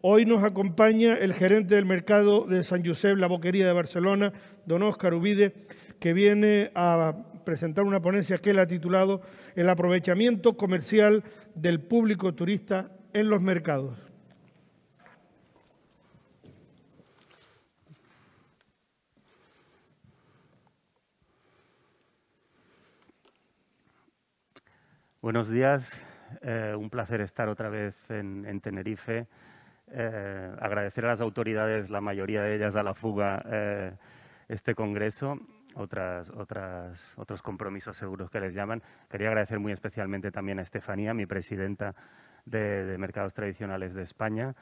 Hoy nos acompaña el gerente del mercado de San Josep, la Boquería de Barcelona, don Óscar Ubide, que viene a presentar una ponencia que él ha titulado El aprovechamiento comercial del público turista en los mercados. Buenos días, eh, un placer estar otra vez en Tenerife eh, agradecer a las autoridades, la mayoría de ellas a la fuga, eh, este Congreso, otras, otras, otros compromisos seguros que les llaman. Quería agradecer muy especialmente también a Estefanía, mi presidenta de, Mercados Tradicionales de España.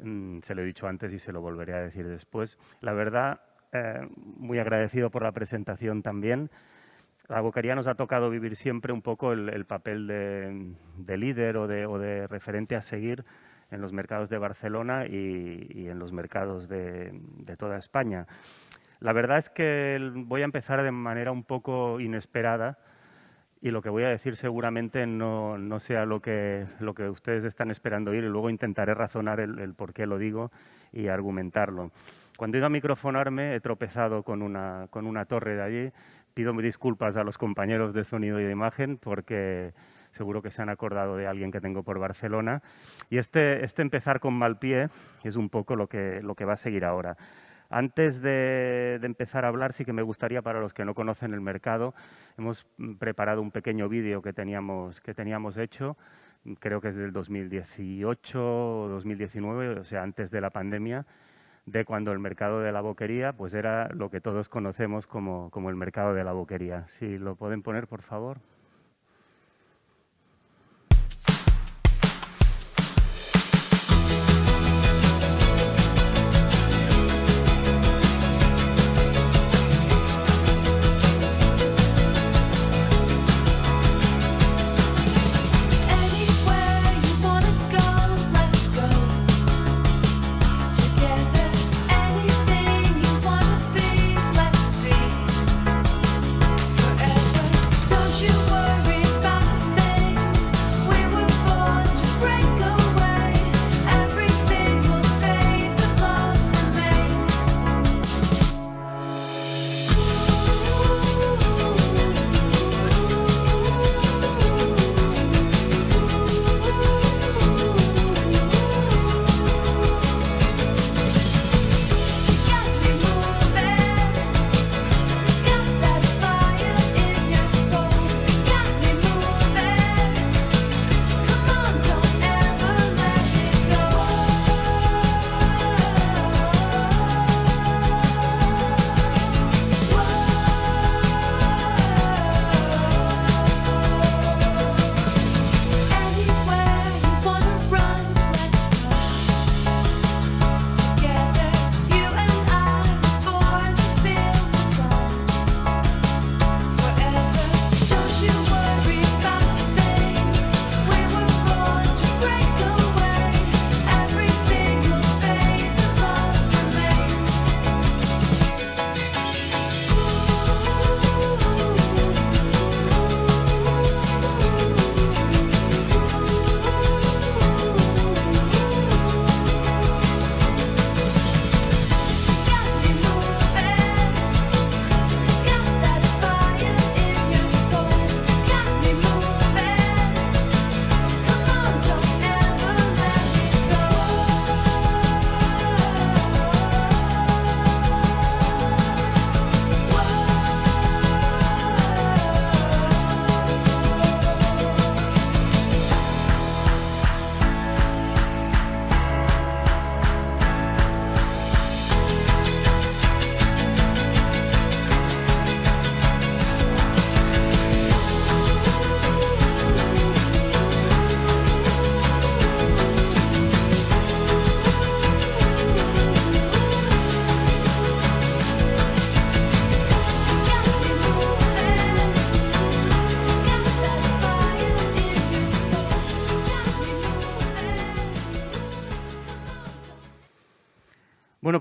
Mm, se lo he dicho antes y se lo volveré a decir después. La verdad, eh, muy agradecido por la presentación también. La Boquería nos ha tocado vivir siempre un poco el, papel de, líder o de referente a seguir en los mercados de Barcelona y, en los mercados de, toda España. La verdad es que voy a empezar de manera un poco inesperada y lo que voy a decir seguramente no, no sea lo que, lo que ustedes están esperando oír y luego intentaré razonar el, por qué lo digo y argumentarlo. Cuando he ido a microfonarme he tropezado con una, con una torre de allí. Pido disculpas a los compañeros de sonido y de imagen porque seguro que se han acordado de alguien que tengo por Barcelona. Y este, este empezar con mal pie es un poco lo que, lo que va a seguir ahora. Antes de, empezar a hablar, sí que me gustaría, para los que no conocen el mercado, hemos preparado un pequeño vídeo que teníamos, que teníamos hecho, creo que es del 2018 o 2019, o sea, antes de la pandemia, de cuando el mercado de la boquería pues era lo que todos conocemos como, como el mercado de la boquería. Si lo pueden poner, por favor.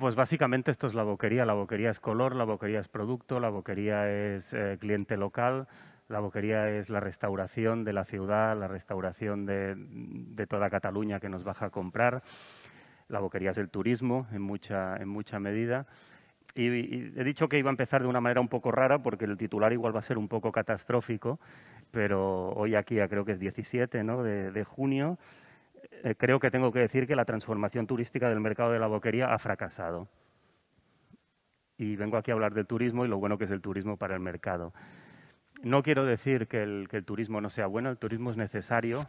pues básicamente esto es la boquería. La boquería es color, la boquería es producto, la boquería es eh, cliente local, la boquería es la restauración de la ciudad, la restauración de, toda Cataluña que nos baja a comprar. La boquería es el turismo en mucha, en mucha medida. Y, he dicho que iba a empezar de una manera un poco rara porque el titular igual va a ser un poco catastrófico, pero hoy aquí ya creo que es 17 ¿no? de junio eh, creo que tengo que decir que la transformación turística del mercado de la boquería ha fracasado. Y vengo aquí a hablar del turismo y lo bueno que es el turismo para el mercado. No quiero decir que el, turismo no sea bueno, el turismo es necesario.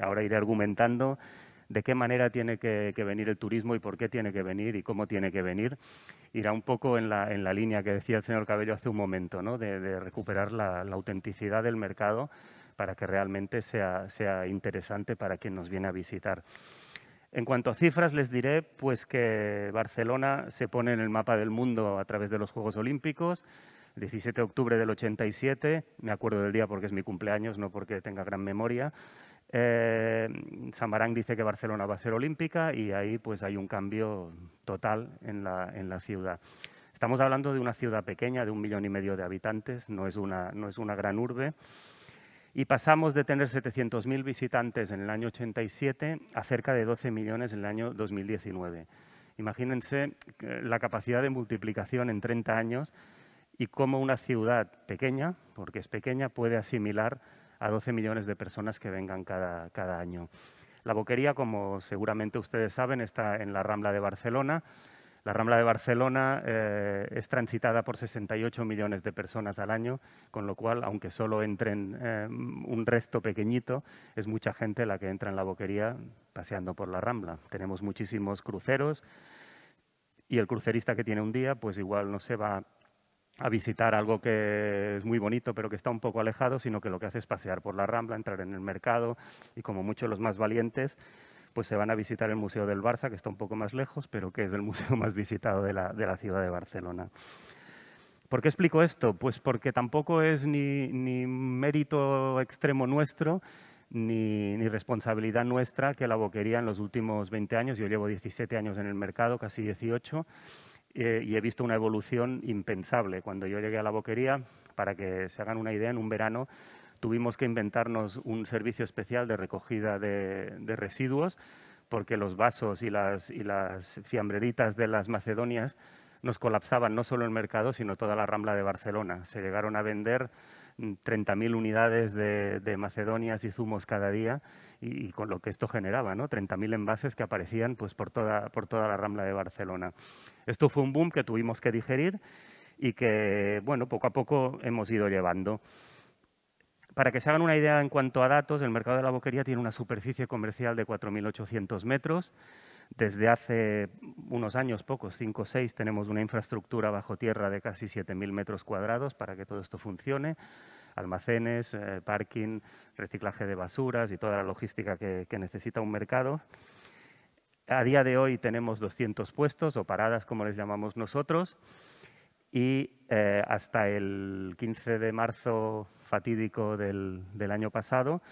Ahora iré argumentando de qué manera tiene que, venir el turismo y por qué tiene que venir y cómo tiene que venir. Irá un poco en la, línea que decía el señor Cabello hace un momento, ¿no? de, recuperar la, la autenticidad del mercado para que realmente sea, sea interesante para quien nos viene a visitar. En cuanto a cifras, les diré pues, que Barcelona se pone en el mapa del mundo a través de los Juegos Olímpicos. 17 de octubre del 87, me acuerdo del día porque es mi cumpleaños, no porque tenga gran memoria. Samarán eh, dice que Barcelona va a ser olímpica y ahí pues, hay un cambio total en la, en la ciudad. Estamos hablando de una ciudad pequeña, de un millón y medio de habitantes, no es una, no es una gran urbe y pasamos de tener 700.000 visitantes en el año 87 a cerca de 12 millones en el año 2019. Imagínense eh, la capacidad de multiplicación en 30 años y cómo una ciudad pequeña, porque es pequeña, puede asimilar a 12 millones de personas que vengan cada, cada año. La boquería, como seguramente ustedes saben, está en la Rambla de Barcelona la Rambla de Barcelona eh, es transitada por 68 millones de personas al año, con lo cual, aunque solo entren eh, un resto pequeñito, es mucha gente la que entra en la boquería paseando por la Rambla. Tenemos muchísimos cruceros y el crucerista que tiene un día, pues igual no se va a visitar algo que es muy bonito pero que está un poco alejado, sino que lo que hace es pasear por la Rambla, entrar en el mercado y como muchos los más valientes pues se van a visitar el Museo del Barça, que está un poco más lejos, pero que es el museo más visitado de la, ciudad de Barcelona. ¿Por qué explico esto? Pues porque tampoco es ni, mérito extremo nuestro, ni, responsabilidad nuestra que la boquería en los últimos 20 años, yo llevo 17 años en el mercado, casi 18, eh, y he visto una evolución impensable. Cuando yo llegué a la boquería, para que se hagan una idea, en un verano tuvimos que inventarnos un servicio especial de recogida de, residuos porque los vasos y las, y fiambreritas de las macedonias nos colapsaban no solo el mercado, sino toda la rambla de Barcelona. Se llegaron a vender 30.000 unidades de, macedonias y zumos cada día y, con lo que esto generaba, ¿no? 30.000 envases que aparecían pues, por, toda, por toda la rambla de Barcelona. Esto fue un boom que tuvimos que digerir y que, bueno, poco a poco hemos ido llevando para que se hagan una idea en cuanto a datos, el mercado de la boquería tiene una superficie comercial de 4.800 metros. Desde hace unos años pocos, 5 o 6, tenemos una infraestructura bajo tierra de casi 7.000 metros cuadrados para que todo esto funcione. Almacenes, eh, parking, reciclaje de basuras y toda la logística que, que necesita un mercado. A día de hoy tenemos 200 puestos o paradas, como les llamamos nosotros y eh, hasta el 15 de marzo fatídico del, año pasado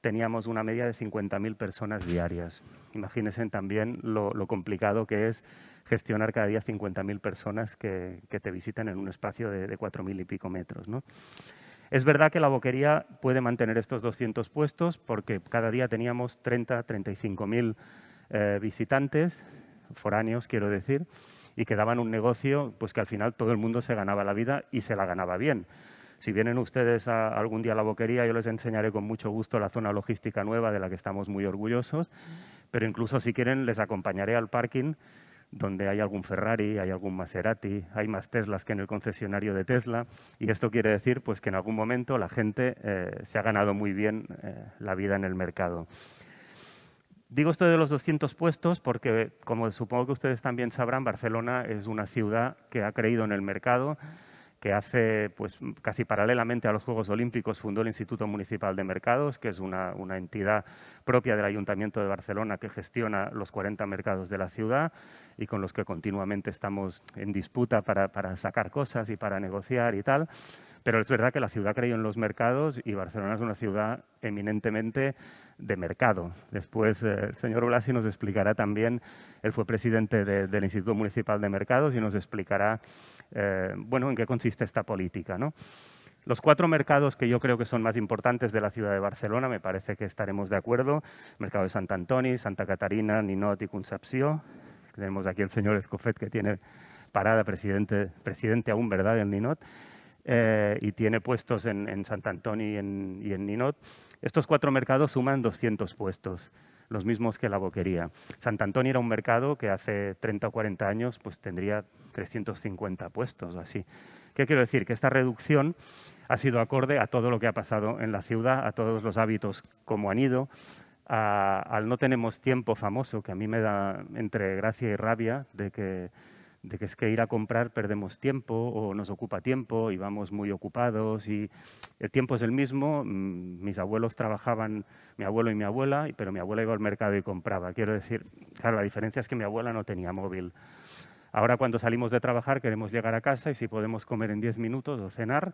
teníamos una media de 50.000 personas diarias. Imagínense también lo, complicado que es gestionar cada día 50.000 personas que, te visitan en un espacio de, 4.000 y pico metros. Es verdad que la boquería puede mantener estos 200 puestos porque cada día teníamos 30, 35.000 eh, visitantes, foráneos quiero decir, y que daban un negocio pues que al final todo el mundo se ganaba la vida y se la ganaba bien. Si vienen ustedes algún día a la boquería, yo les enseñaré con mucho gusto la zona logística nueva de la que estamos muy orgullosos, pero incluso si quieren les acompañaré al parking donde hay algún Ferrari, hay algún Maserati, hay más Teslas que en el concesionario de Tesla. Y esto quiere decir pues, que en algún momento la gente eh, se ha ganado muy bien eh, la vida en el mercado. Digo esto de los 200 puestos porque, como supongo que ustedes también sabrán, Barcelona es una ciudad que ha creído en el mercado, que hace, pues casi paralelamente a los Juegos Olímpicos, fundó el Instituto Municipal de Mercados, que es una, entidad propia del Ayuntamiento de Barcelona que gestiona los 40 mercados de la ciudad y con los que continuamente estamos en disputa para sacar cosas y para negociar y tal. Pero es verdad que la ciudad creyó en los mercados y Barcelona es una ciudad eminentemente de mercado. Después eh, el señor Blasi nos explicará también, él fue presidente del Instituto Municipal de Mercados y nos explicará eh, bueno, en qué consiste esta política. Los cuatro mercados que yo creo que son más importantes de la ciudad de Barcelona, me parece que estaremos de acuerdo, mercado de Sant Antoni, Santa Catarina, Ninot y Concepció. Tenemos aquí el señor Escofet que tiene parada presidente, presidente aún, ¿verdad?, del Ninot. Eh, y tiene puestos en, en Sant Antoni y en, Ninot. Estos cuatro mercados suman 200 puestos, los mismos que la boquería. Sant Antoni era un mercado que hace 30 o 40 años pues, tendría 350 puestos o así. ¿Qué quiero decir? Que esta reducción ha sido acorde a todo lo que ha pasado en la ciudad, a todos los hábitos como han ido, al no tenemos tiempo famoso, que a mí me da entre gracia y rabia de que de que es que ir a comprar perdemos tiempo o nos ocupa tiempo y vamos muy ocupados y el tiempo es el mismo. Mm, mis abuelos trabajaban, mi abuelo y mi abuela, pero mi abuela iba al mercado y compraba. Quiero decir, claro, la diferencia es que mi abuela no tenía móvil. Ahora cuando salimos de trabajar queremos llegar a casa y si podemos comer en 10 minutos o cenar,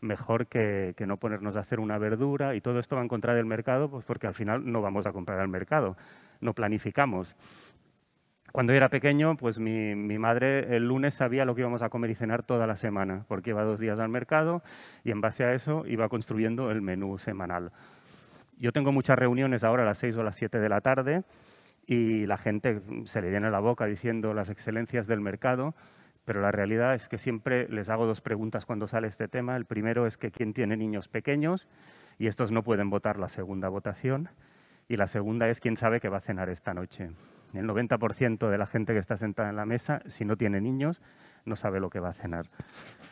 mejor que, que, no ponernos a hacer una verdura y todo esto va en contra del mercado, pues porque al final no vamos a comprar al mercado, no planificamos. Cuando era pequeño, pues mi, madre el lunes sabía lo que íbamos a comer y cenar toda la semana, porque iba dos días al mercado y en base a eso iba construyendo el menú semanal. Yo tengo muchas reuniones ahora a las seis o las siete de la tarde y la gente se le llena la boca diciendo las excelencias del mercado, pero la realidad es que siempre les hago dos preguntas cuando sale este tema. El primero es que quién tiene niños pequeños y estos no pueden votar la segunda votación. Y la segunda es quién sabe qué va a cenar esta noche. El 90% de la gente que está sentada en la mesa, si no tiene niños, no sabe lo que va a cenar.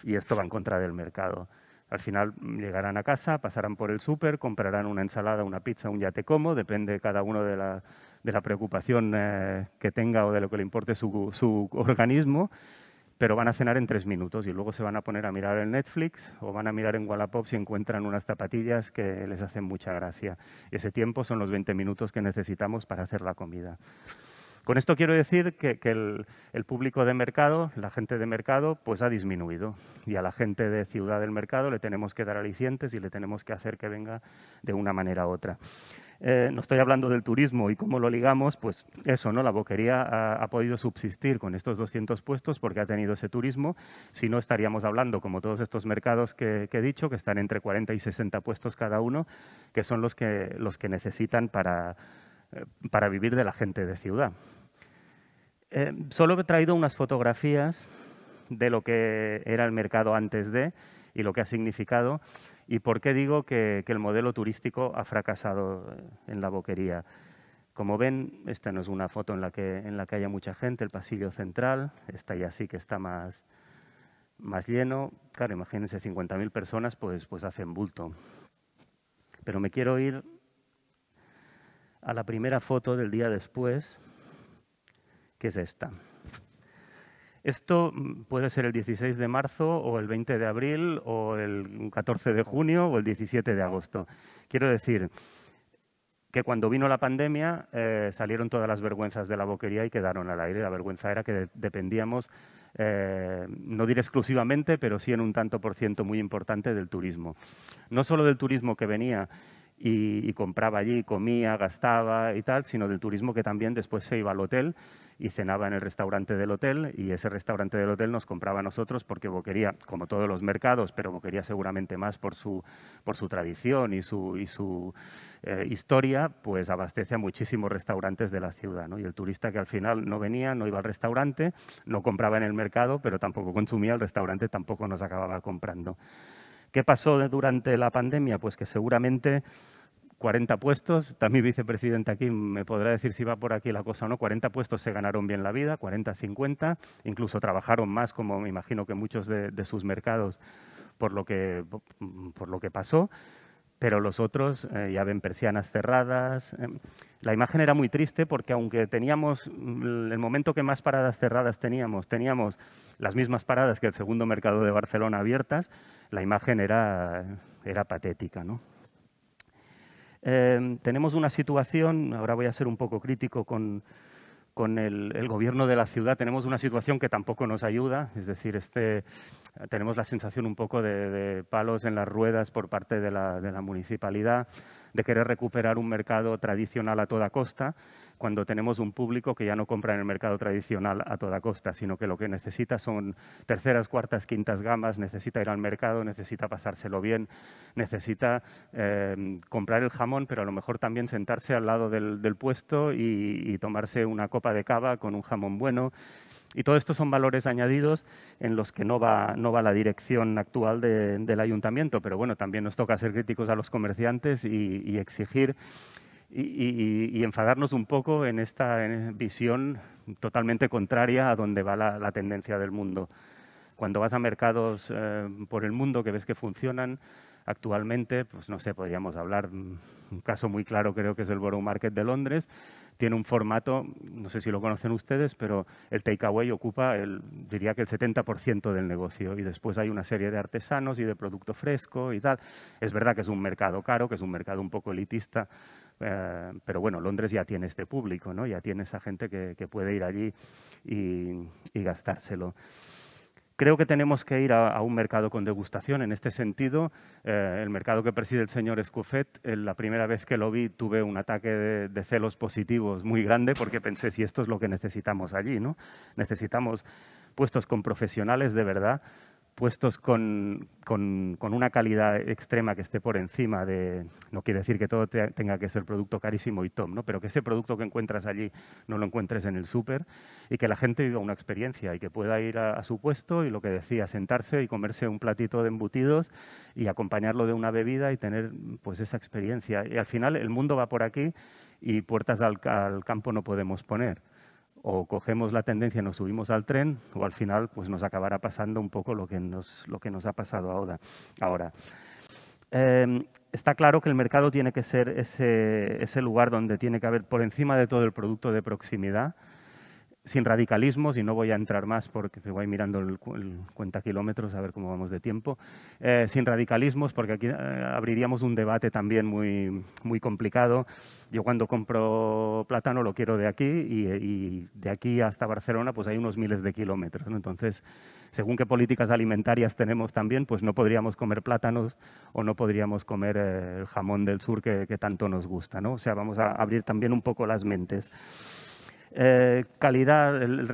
Y esto va en contra del mercado. Al final mm, llegarán a casa, pasarán por el súper, comprarán una ensalada, una pizza, un yate como, depende cada uno de la, preocupación eh, que tenga o de lo que le importe su, su organismo, pero van a cenar en tres minutos y luego se van a poner a mirar en Netflix o van a mirar en Wallapop si encuentran unas zapatillas que les hacen mucha gracia. Ese tiempo son los 20 minutos que necesitamos para hacer la comida. Con esto quiero decir que, el, público de mercado, la gente de mercado, pues ha disminuido. Y a la gente de ciudad del mercado le tenemos que dar alicientes y le tenemos que hacer que venga de una manera u otra. Eh, no estoy hablando del turismo y cómo lo ligamos, pues eso, ¿no? La boquería ha, podido subsistir con estos 200 puestos porque ha tenido ese turismo. Si no, estaríamos hablando, como todos estos mercados que, he dicho, que están entre 40 y 60 puestos cada uno, que son los que, los que necesitan para eh, vivir de la gente de ciudad. Em, solo he traído unas fotografías de lo que era el mercado antes de y lo que ha significado y por qué digo que, el modelo turístico ha fracasado eh, en la boquería. Como ven, esta no es una foto en la que, en la que haya mucha gente, el pasillo central, está ya así que está más, más lleno. Claro, imagínense, 50.000 personas pues, pues hacen bulto. Pero me quiero ir a la primera foto del día después, que es esta. Esto mm, puede ser el 16 de marzo o el 20 de abril o el 14 de junio o el 17 de agosto. Quiero decir que cuando vino la pandemia eh, salieron todas las vergüenzas de la boquería y quedaron al aire. La vergüenza era que dependíamos, eh, no diré exclusivamente, pero sí en un tanto por ciento muy importante del turismo. No solo del turismo que venía y compraba allí, comía, gastaba y tal, sino del turismo que también después se iba al hotel y cenaba en el restaurante del hotel y ese restaurante del hotel nos compraba a nosotros porque Boquería, como todos los mercados, pero Boquería seguramente más por su, por su tradición y su, y su eh, historia, pues abastece a muchísimos restaurantes de la ciudad. Y el turista que al final no venía, no iba al restaurante, no compraba en el mercado, pero tampoco consumía, el restaurante tampoco nos acababa comprando. ¿Qué pasó durante la pandemia? Pues que seguramente 40 puestos, también vicepresidente aquí me podrá decir si va por aquí la cosa o no, 40 puestos se ganaron bien la vida, 40, 50, incluso trabajaron más, como me imagino que muchos de, sus mercados, por lo que, por lo que pasó, pero los otros eh, ya ven persianas cerradas. Eh, la imagen era muy triste porque aunque teníamos, mm, el momento que más paradas cerradas teníamos, teníamos las mismas paradas que el segundo mercado de Barcelona abiertas, la imagen era, era patética, ¿no? Em, tenemos una situación, ahora voy a ser un poco crítico con, el, gobierno de la ciudad, tenemos una situación que tampoco nos ayuda, es decir, este, tenemos la sensación un poco de, palos en las ruedas por parte de la municipalidad de querer recuperar un mercado tradicional a toda costa, cuando tenemos un público que ya no compra en el mercado tradicional a toda costa, sino que lo que necesita son terceras, cuartas, quintas gamas, necesita ir al mercado, necesita pasárselo bien, necesita eh, comprar el jamón, pero a lo mejor también sentarse al lado del, puesto y tomarse una copa de cava con un jamón bueno. Y todo esto son valores añadidos en los que no va, no va la dirección actual del ayuntamiento, pero bueno, también nos toca ser críticos a los comerciantes y, exigir y, enfadarnos un poco en esta visión totalmente contraria a donde va la, tendencia del mundo. Cuando vas a mercados eh, por el mundo que ves que funcionan, Actualmente, pues no sé, podríamos hablar, mm, un caso muy claro creo que es el Borough Market de Londres, tiene un formato, no sé si lo conocen ustedes, pero el takeaway ocupa, el, diría que el 70% del negocio y después hay una serie de artesanos y de producto fresco y tal. Es verdad que es un mercado caro, que es un mercado un poco elitista, eh, pero bueno, Londres ya tiene este público, ¿no? ya tiene esa gente que, puede ir allí y gastárselo. Creo que tenemos que ir a, un mercado con degustación. En este sentido, eh, el mercado que preside el señor Escufet, eh, la primera vez que lo vi tuve un ataque de, de, celos positivos muy grande porque pensé si esto es lo que necesitamos allí. ¿no? Necesitamos puestos con profesionales de verdad puestos con, una calidad extrema que esté por encima de, no quiere decir que todo tenga que ser producto carísimo y tom, pero que ese producto que encuentras allí no lo encuentres en el súper y que la gente viva una experiencia y que pueda ir a, su puesto y lo que decía, sentarse y comerse un platito de embutidos y acompañarlo de una bebida y tener pues esa experiencia. Y al final el mundo va por aquí y puertas al campo no podemos poner o cogemos la tendencia y nos subimos al tren, o al final pues nos acabará pasando un poco lo que nos, lo que nos ha pasado ahora. ahora em, está claro que el mercado tiene que ser ese, ese lugar donde tiene que haber por encima de todo el producto de proximidad, sin radicalismos, y no voy a entrar más porque voy mirando el, cuenta kilómetros a ver cómo vamos de tiempo, eh, sin radicalismos porque aquí eh, abriríamos un debate también muy, complicado. Yo cuando compro plátano lo quiero de aquí y, de aquí hasta Barcelona pues hay unos miles de kilómetros. Entonces, según qué políticas alimentarias tenemos también, pues no podríamos comer plátanos o no podríamos comer eh, el jamón del sur que, que tanto nos gusta. ¿no? O sea, vamos a abrir también un poco las mentes. Eh, calidad, el,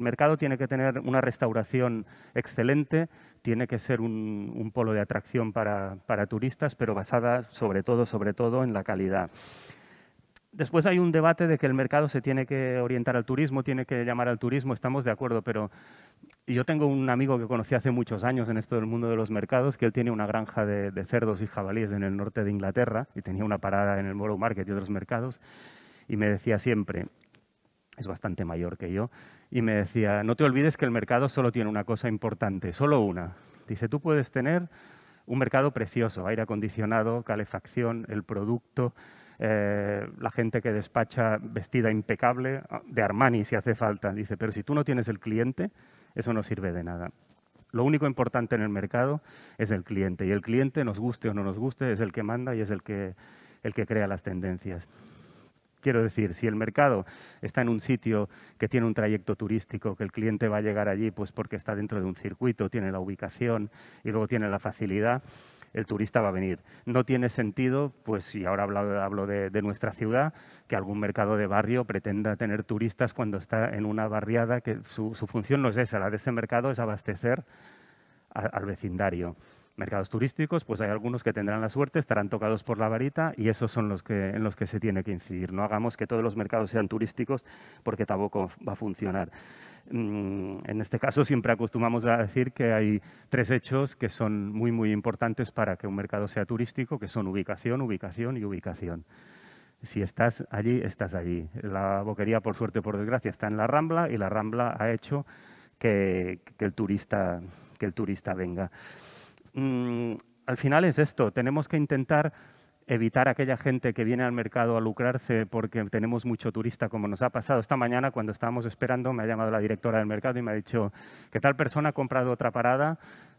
mercado tiene que tener una restauración excelente, tiene que ser un, polo de atracción para, turistas, pero basada sobre todo, sobre todo en la calidad. Después hay un debate de que el mercado se tiene que orientar al turismo, tiene que llamar al turismo, estamos de acuerdo, pero yo tengo un amigo que conocí hace muchos años en esto del mundo de los mercados, que él tiene una granja de, cerdos y jabalíes en el norte de Inglaterra y tenía una parada en el Borough Market y otros mercados, y me decía siempre, es bastante mayor que yo, y me decía, no te olvides que el mercado solo tiene una cosa importante, solo una. Dice, tú puedes tener un mercado precioso, aire acondicionado, calefacción, el producto, eh, la gente que despacha vestida impecable, ah, de Armani si hace falta. Dice, pero si tú no tienes el cliente, eso no sirve de nada. Lo único importante en el mercado es el cliente, y el cliente, nos guste o no nos guste, es el que manda y es el que, el que crea las tendencias. Quiero decir, si el mercado está en un sitio que tiene un trayecto turístico, que el cliente va a llegar allí pues porque está dentro de un circuito, tiene la ubicación y luego tiene la facilidad, el turista va a venir. No tiene sentido, pues, y ahora hablo, hablo de, nuestra ciudad, que algún mercado de barrio pretenda tener turistas cuando está en una barriada, que su, función no es esa, la de ese mercado es abastecer al vecindario mercados turísticos, pues hay algunos que tendrán la suerte, estarán tocados por la varita y esos son los que, en los que se tiene que incidir. No hagamos que todos los mercados sean turísticos porque tampoco va a funcionar. Mm, en este caso siempre acostumbramos a decir que hay tres hechos que son muy, muy importantes para que un mercado sea turístico, que son ubicación, ubicación y ubicación. Si estás allí, estás allí. La boquería, por suerte o por desgracia, está en la Rambla y la Rambla ha hecho que el, turista, que el turista venga. Mm, al final es esto, tenemos que intentar evitar a aquella gente que viene al mercado a lucrarse porque tenemos mucho turista, como nos ha pasado esta mañana cuando estábamos esperando, me ha llamado la directora del mercado y me ha dicho que tal persona ha comprado otra parada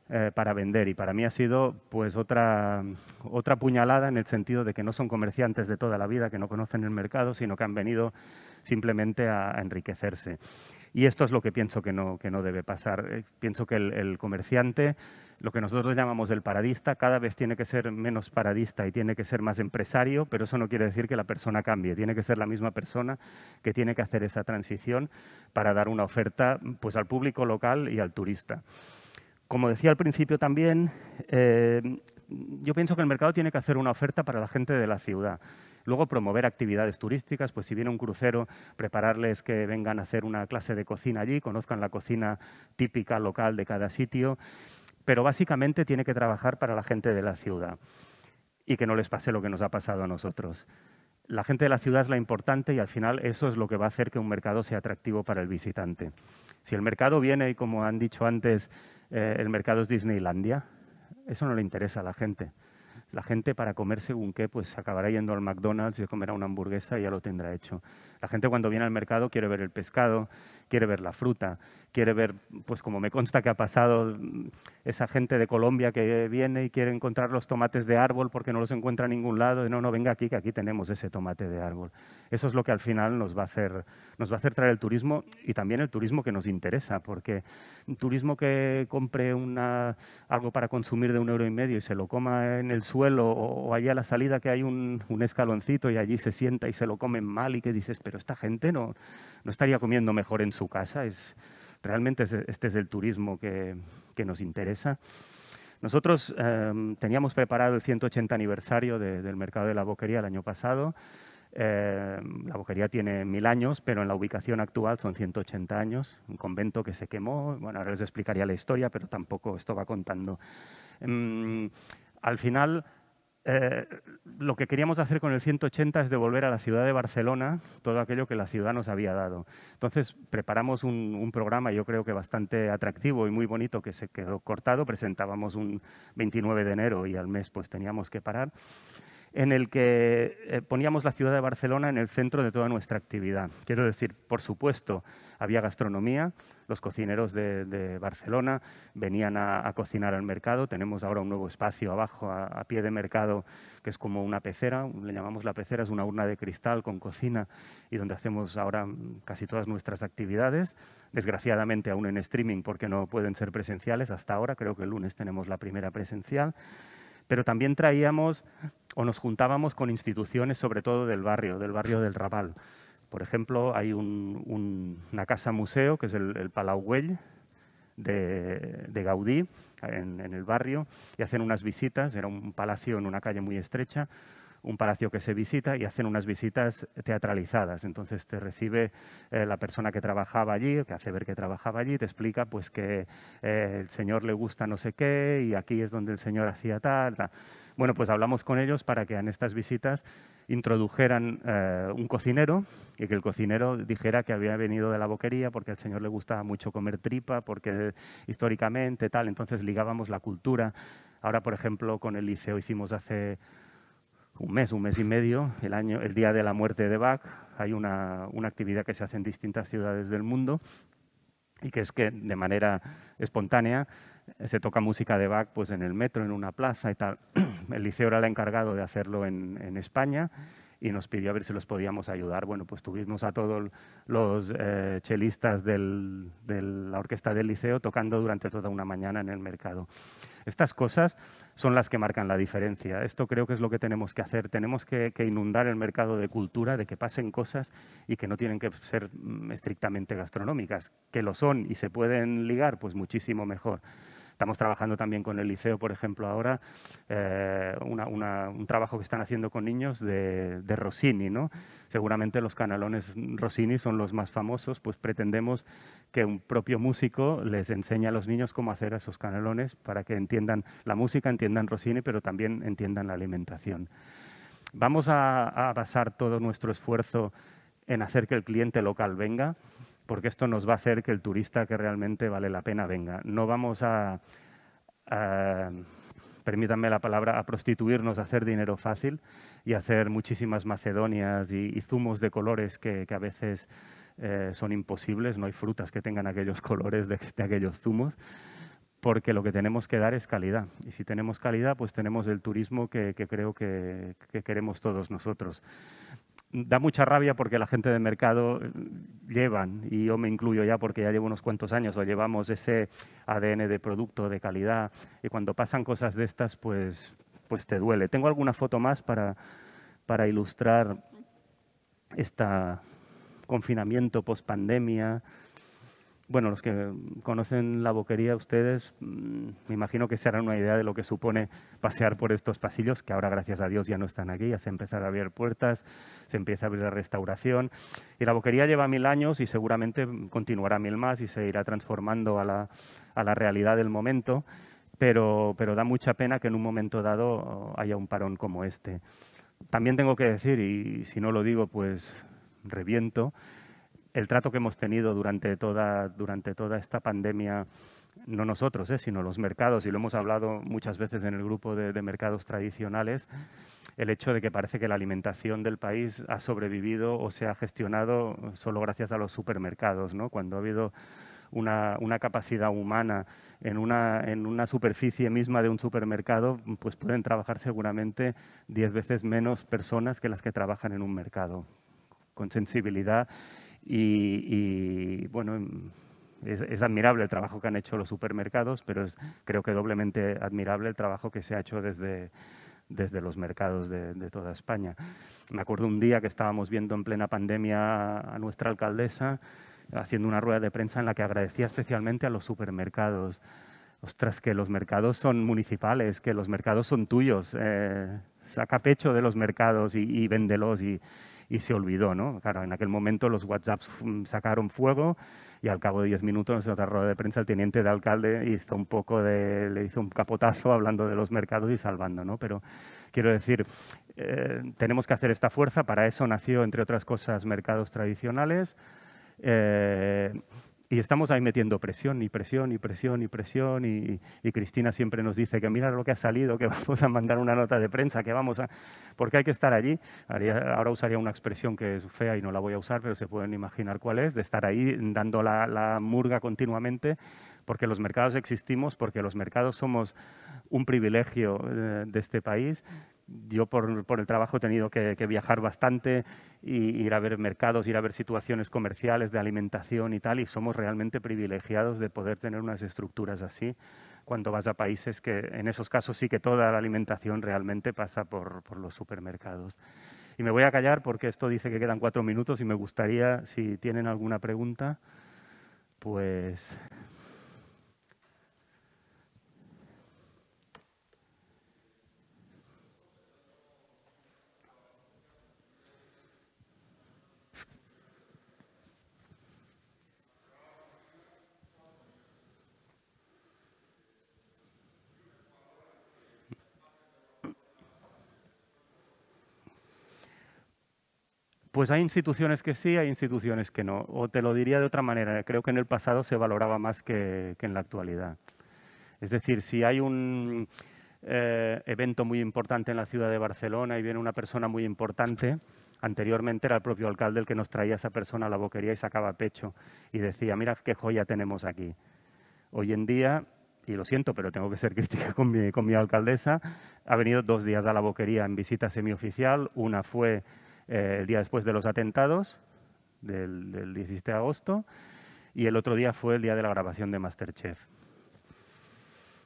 eh, para vender y para mí ha sido pues otra, otra puñalada en el sentido de que no son comerciantes de toda la vida, que no conocen el mercado, sino que han venido simplemente a enriquecerse. Y esto es lo que pienso que no, debe pasar. Eh, pienso que el, comerciante, lo que nosotros llamamos el paradista, cada vez tiene que ser menos paradista y tiene que ser más empresario, pero eso no quiere decir que la persona cambie. Tiene que ser la misma persona que tiene que hacer esa transición para dar una oferta pues, al público local y al turista. Como decía al principio también, eh, yo pienso que el mercado tiene que hacer una oferta para la gente de la ciudad Luego promover actividades turísticas, pues si viene un crucero, prepararles que vengan a hacer una clase de cocina allí, conozcan la cocina típica local de cada sitio, pero básicamente tiene que trabajar para la gente de la ciudad y que no les pase lo que nos ha pasado a nosotros. La gente de la ciudad es la importante y al final eso es lo que va a hacer que un mercado sea atractivo para el visitante. Si el mercado viene y como han dicho antes, eh, el mercado es Disneylandia, eso no le interesa a la gente la gente para comer según qué, pues acabará yendo al McDonald's y comerá una hamburguesa y ya lo tendrá hecho. La gente cuando viene al mercado quiere ver el pescado quiere ver la fruta, quiere ver, pues como me consta que ha pasado esa gente de Colombia que viene y quiere encontrar los tomates de árbol porque no los encuentra en ningún lado, y no, no, venga aquí, que aquí tenemos ese tomate de árbol. Eso es lo que al final nos va a hacer, nos va a hacer traer el turismo y también el turismo que nos interesa, porque un turismo que compre una, algo para consumir de un euro y medio y se lo coma en el suelo o, allá a la salida que hay un, un escaloncito y allí se sienta y se lo comen mal y que dices, pero esta gente no, no estaría comiendo mejor en su casa. Es, realmente este es el turismo que, nos interesa. Nosotros em, teníamos preparado el 180 aniversario del mercado de la boquería el año pasado. Em, la boquería tiene mil años, pero en la ubicación actual son 180 años. Un convento que se quemó. Bueno, ahora les explicaría la historia, pero tampoco esto va contando. Em, al final, eh, lo que queríamos hacer con el 180 es devolver a la ciudad de Barcelona todo aquello que la ciudad nos había dado. Entonces, preparamos un, un programa, yo creo que bastante atractivo y muy bonito, que se quedó cortado. Presentábamos un 29 de enero y al mes pues teníamos que parar en el que eh, poníamos la ciudad de Barcelona en el centro de toda nuestra actividad. Quiero decir, por supuesto, había gastronomía, los cocineros de, Barcelona venían a, cocinar al mercado, tenemos ahora un nuevo espacio abajo a, a, pie de mercado que es como una pecera, le llamamos la pecera, es una urna de cristal con cocina y donde hacemos ahora mm, casi todas nuestras actividades, desgraciadamente aún en streaming porque no pueden ser presenciales hasta ahora, creo que el lunes tenemos la primera presencial. Pero también traíamos o nos juntábamos con instituciones, sobre todo del barrio, del barrio del Raval. Por ejemplo, hay una casa museo, que es el, el Palau Güell, de, Gaudí, en, en el barrio, y hacen unas visitas, era un palacio en una calle muy estrecha, un palacio que se visita y hacen unas visitas teatralizadas. Entonces te recibe eh, la persona que trabajaba allí, que hace ver que trabajaba allí, te explica pues que eh, el señor le gusta no sé qué y aquí es donde el señor hacía tal, Bueno, pues hablamos con ellos para que en estas visitas introdujeran eh, un cocinero y que el cocinero dijera que había venido de la boquería porque al señor le gustaba mucho comer tripa, porque históricamente tal, entonces ligábamos la cultura. Ahora, por ejemplo, con el liceo hicimos hace un mes, un mes y medio, el, día de la muerte de Bach. Hay una, actividad que se hace en distintas ciudades del mundo y que es que de manera espontánea se toca música de Bach pues, en el metro, en una plaza y tal. El liceo era el encargado de hacerlo en, España y nos pidió a ver si los podíamos ayudar. Bueno, pues tuvimos a todos los eh, chelistas de la orquesta del liceo tocando durante toda una mañana en el mercado. Estas cosas son las que marcan la diferencia. Esto creo que es lo que tenemos que hacer. Tenemos que, inundar el mercado de cultura, de que pasen cosas y que no tienen que ser mm, estrictamente gastronómicas. Que lo son y se pueden ligar, pues muchísimo mejor. Estamos trabajando también con el liceo, por ejemplo, ahora, eh, un trabajo que están haciendo con niños de, Rossini. ¿no? Seguramente los canalones Rossini son los más famosos, pues pretendemos que un propio músico les enseñe a los niños cómo hacer esos canalones para que entiendan la música, entiendan Rossini, pero también entiendan la alimentación. Vamos a basar todo nuestro esfuerzo en hacer que el cliente local venga porque esto nos va a hacer que el turista que realmente vale la pena venga. No vamos a, permítanme la palabra, a prostituirnos, a hacer dinero fácil y hacer muchísimas macedonias y, zumos de colores que, a veces eh, son imposibles, no hay frutas que tengan aquellos colores de, que de aquellos zumos porque lo que tenemos que dar es calidad. Y si tenemos calidad, pues tenemos el turismo que, creo que, queremos todos nosotros da mucha rabia porque la gente de mercado eh, llevan, y yo me incluyo ya porque ya llevo unos cuantos años, o llevamos ese ADN de producto, de calidad, y cuando pasan cosas de estas, pues, pues te duele. Tengo alguna foto más para, para ilustrar este confinamiento post-pandemia, bueno, los que conocen la boquería, ustedes, mm, me imagino que se harán una idea de lo que supone pasear por estos pasillos, que ahora, gracias a Dios, ya no están aquí, ya se empiezan a abrir puertas, se empieza a abrir la restauración. Y la boquería lleva mil años y seguramente continuará mil más y se irá transformando a la, realidad del momento, pero, pero da mucha pena que en un momento dado haya un parón como este. También tengo que decir, y si no lo digo, pues reviento, el trato que hemos tenido durante toda, durante toda esta pandemia, no nosotros, eh, sino los mercados, y lo hemos hablado muchas veces en el grupo de, mercados tradicionales, el hecho de que parece que la alimentación del país ha sobrevivido o se ha gestionado solo gracias a los supermercados, cuando ha habido una, capacidad humana en una, en una, superficie misma de un supermercado, pues pueden trabajar seguramente diez veces menos personas que las que trabajan en un mercado, con sensibilidad y, bueno, es, admirable el trabajo que han hecho los supermercados, pero es, creo que doblemente admirable el trabajo que se ha hecho desde, desde los mercados de, toda España. Me acuerdo un día que estábamos viendo en plena pandemia a nuestra alcaldesa haciendo una rueda de prensa en la que agradecía especialmente a los supermercados. Ostras, que los mercados son municipales, que los mercados son tuyos. Eh, saca pecho de los mercados y, y véndelos. Y, y se olvidó, ¿no? Claro, en aquel momento los WhatsApps mm, sacaron fuego y al cabo de 10 minutos en otra rueda de prensa el teniente de alcalde hizo un poco de, le hizo un capotazo hablando de los mercados y salvando, ¿no? Pero quiero decir, eh, tenemos que hacer esta fuerza, para eso nació, entre otras cosas, mercados tradicionales. Eh, y estamos ahí metiendo presión y presión y presión y presión y, Cristina siempre nos dice que mira lo que ha salido, que vamos a mandar una nota de prensa, que vamos a... Porque hay que estar allí. ahora usaría una expresión que es fea y no la voy a usar, pero se pueden imaginar cuál es, de estar ahí dando la, la murga continuamente, porque los mercados existimos, porque los mercados somos un privilegio eh, de este país yo por, el trabajo he tenido que, viajar bastante, y ir a ver mercados, ir a ver situaciones comerciales de alimentación y tal, y somos realmente privilegiados de poder tener unas estructuras así cuando vas a países que en esos casos sí que toda la alimentación realmente pasa por los supermercados. Y me voy a callar porque esto dice que quedan cuatro minutos y me gustaría, si tienen alguna pregunta, pues Pues hay instituciones que sí, hay instituciones que no. O te lo diría de otra manera, creo que en el pasado se valoraba más que, en la actualidad. Es decir, si hay un eh, evento muy importante en la ciudad de Barcelona y viene una persona muy importante, anteriormente era el propio alcalde el que nos traía a esa persona a la boquería y sacaba pecho y decía, mira qué joya tenemos aquí. Hoy en día y lo siento, pero tengo que ser crítica con mi, con mi, alcaldesa, ha venido dos días a la boquería en visita semioficial. Una fue eh, el día después de los atentados, del, del 17 de agosto, y el otro día fue el día de la grabación de Masterchef.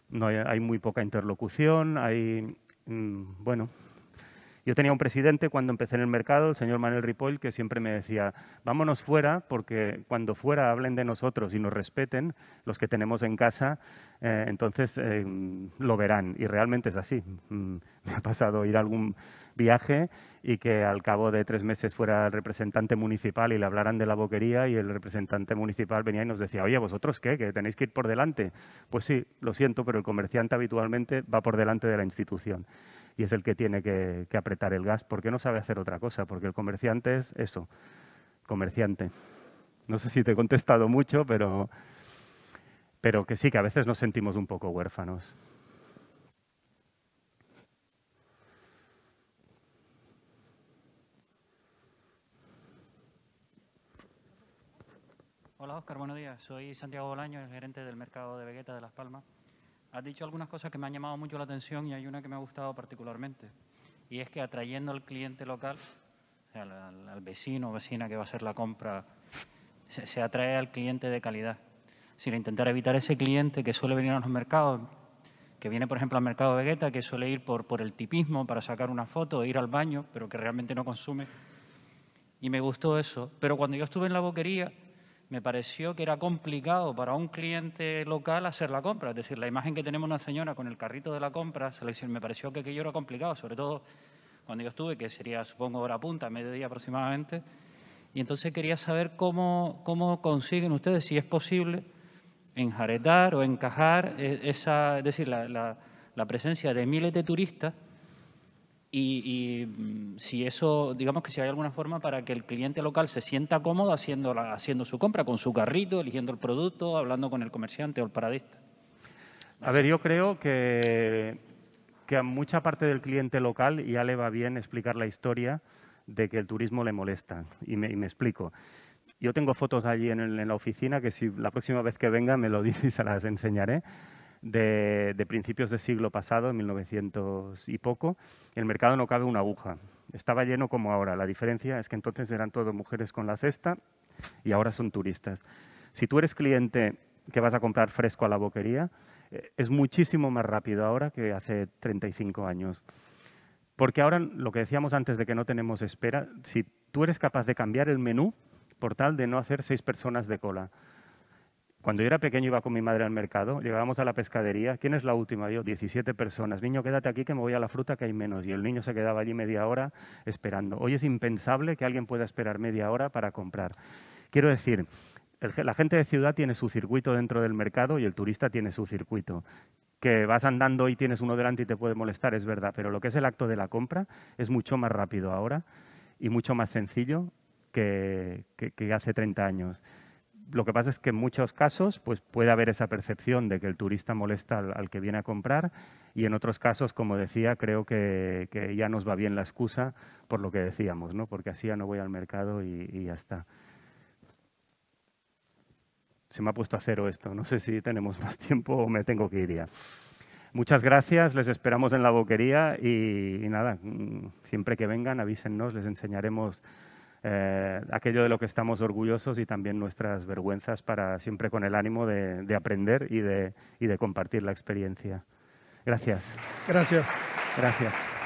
No hay, muy poca interlocución, hay, mm, bueno, yo tenía un presidente cuando empecé en el mercado, el señor Manuel Ripoll, que siempre me decía, vámonos fuera porque cuando fuera hablen de nosotros y nos respeten, los que tenemos en casa, eh, entonces eh, lo verán. Y realmente es así. Mm, me ha pasado ir a algún viaje y que al cabo de tres meses fuera el representante municipal y le hablaran de la boquería y el representante municipal venía y nos decía, oye, ¿vosotros qué? ¿Que tenéis que ir por delante? Pues sí, lo siento, pero el comerciante habitualmente va por delante de la institución y es el que tiene que, apretar el gas porque no sabe hacer otra cosa, porque el comerciante es eso, comerciante. No sé si te he contestado mucho, pero, pero que sí, que a veces nos sentimos un poco huérfanos. Hola Oscar, buenos días. Soy Santiago Bolaño, el gerente del mercado de Vegeta de Las Palmas. Has dicho algunas cosas que me han llamado mucho la atención y hay una que me ha gustado particularmente. Y es que atrayendo al cliente local, al, vecino o vecina que va a hacer la compra, se, atrae al cliente de calidad. Sin intentar evitar ese cliente que suele venir a los mercados, que viene, por ejemplo, al mercado Vegeta, que suele ir por, por el tipismo para sacar una foto, ir al baño, pero que realmente no consume. Y me gustó eso. Pero cuando yo estuve en la boquería, me pareció que era complicado para un cliente local hacer la compra. Es decir, la imagen que tenemos una señora con el carrito de la compra, me pareció que aquello era complicado, sobre todo cuando yo estuve, que sería, supongo, hora punta, mediodía aproximadamente. Y entonces quería saber cómo, cómo consiguen ustedes, si es posible, enjaretar o encajar eh, esa, es decir, la presencia de miles de turistas y, mm, si eso, digamos que si hay alguna forma para que el cliente local se sienta cómodo haciendo, haciendo su compra con su carrito, eligiendo el producto, hablando con el comerciante o el paradista. A ver, yo creo que, que a mucha parte del cliente local ya le va bien explicar la historia de que el turismo le molesta. Y me, me explico. Yo tengo fotos allí en, en la oficina que si la próxima vez que venga me lo dices, se las enseñaré de, principios del siglo pasado, en 1900 y poco, el mercado no cabe una aguja. Estaba lleno como ahora. La diferencia es que entonces eran todas mujeres con la cesta y ahora son turistas. Si tú eres cliente que vas a comprar fresco a la boquería, eh, es muchísimo más rápido ahora que hace 35 años. Porque ahora, lo que decíamos antes de que no tenemos espera, si tú eres capaz de cambiar el menú por tal de no hacer seis personas de cola, cuando yo era pequeño iba con mi madre al mercado, llegábamos a la pescadería. ¿Quién es la última? Yo, 17 personas. Niño, quédate aquí que me voy a la fruta que hay menos. Y el niño se quedaba allí media hora esperando. Hoy es impensable que alguien pueda esperar media hora para comprar. Quiero decir, la gente de ciudad tiene su circuito dentro del mercado y el turista tiene su circuito. Que vas andando y tienes uno delante y te puede molestar, es verdad, pero lo que es el acto de la compra es mucho más rápido ahora y mucho más sencillo que hace 30 años lo que pasa es que en muchos casos pues, puede haber esa percepción de que el turista molesta al, que viene a comprar y en otros casos, como decía, creo que, que, ya nos va bien la excusa por lo que decíamos, ¿no? porque así ya no voy al mercado y, ya está. Se me ha puesto a cero esto, no sé si tenemos más tiempo o me tengo que ir ya. Muchas gracias, les esperamos en la boquería y, y nada, mm, siempre que vengan avísennos, les enseñaremos eh, aquello de lo que estamos orgullosos y también nuestras vergüenzas para siempre con el ánimo de, aprender y de, y de compartir la experiencia. Gracias. Gracias. Gracias.